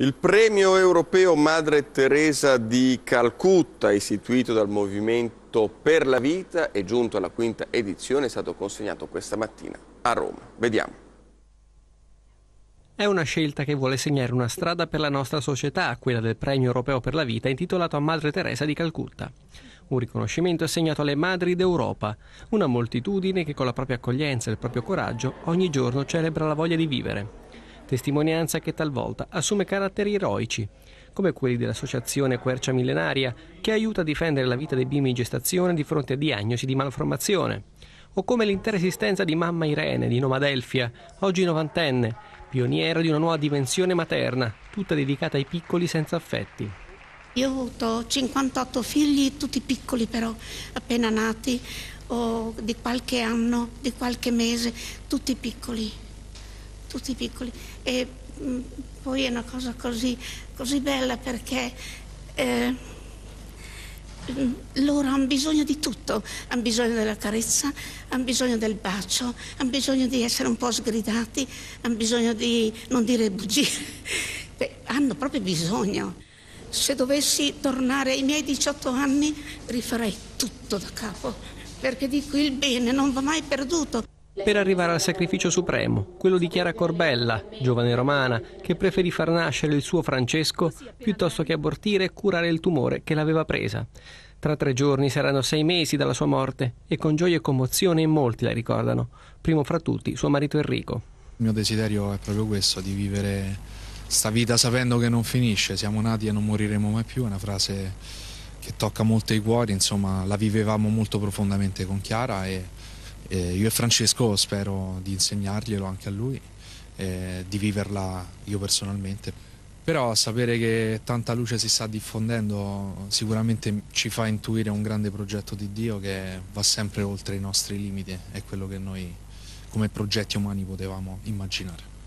Il premio europeo Madre Teresa di Calcutta, istituito dal Movimento per la Vita è giunto alla quinta edizione, è stato consegnato questa mattina a Roma. Vediamo. È una scelta che vuole segnare una strada per la nostra società, quella del Premio Europeo per la Vita intitolato a Madre Teresa di Calcutta. Un riconoscimento assegnato alle madri d'Europa, una moltitudine che con la propria accoglienza e il proprio coraggio ogni giorno celebra la voglia di vivere testimonianza che talvolta assume caratteri eroici, come quelli dell'associazione Quercia Millenaria, che aiuta a difendere la vita dei bimbi in gestazione di fronte a diagnosi di malformazione, o come l'intera esistenza di mamma Irene di Nomadelfia, oggi novantenne, pioniera di una nuova dimensione materna, tutta dedicata ai piccoli senza affetti. Io ho avuto 58 figli, tutti piccoli però, appena nati, o di qualche anno, di qualche mese, tutti piccoli tutti piccoli. E mh, mm, poi è una cosa così, così bella perché eh, mm, loro hanno bisogno di tutto, hanno bisogno della carezza, hanno bisogno del bacio, hanno bisogno di essere un po' sgridati, hanno bisogno di non dire bugie, Beh, hanno proprio bisogno. Se dovessi tornare ai miei 18 anni rifarei tutto da capo, perché dico il bene non va mai perduto per arrivare al sacrificio supremo, quello di Chiara Corbella, giovane romana, che preferì far nascere il suo Francesco piuttosto che abortire e curare il tumore che l'aveva presa. Tra tre giorni saranno sei mesi dalla sua morte e con gioia e commozione in molti la ricordano, primo fra tutti suo marito Enrico. Il mio desiderio è proprio questo, di vivere sta vita sapendo che non finisce, siamo nati e non moriremo mai più, è una frase che tocca molto i cuori, insomma la vivevamo molto profondamente con Chiara e eh, io e Francesco spero di insegnarglielo anche a lui, eh, di viverla io personalmente. Però sapere che tanta luce si sta diffondendo sicuramente ci fa intuire un grande progetto di Dio che va sempre oltre i nostri limiti, è quello che noi come progetti umani potevamo immaginare.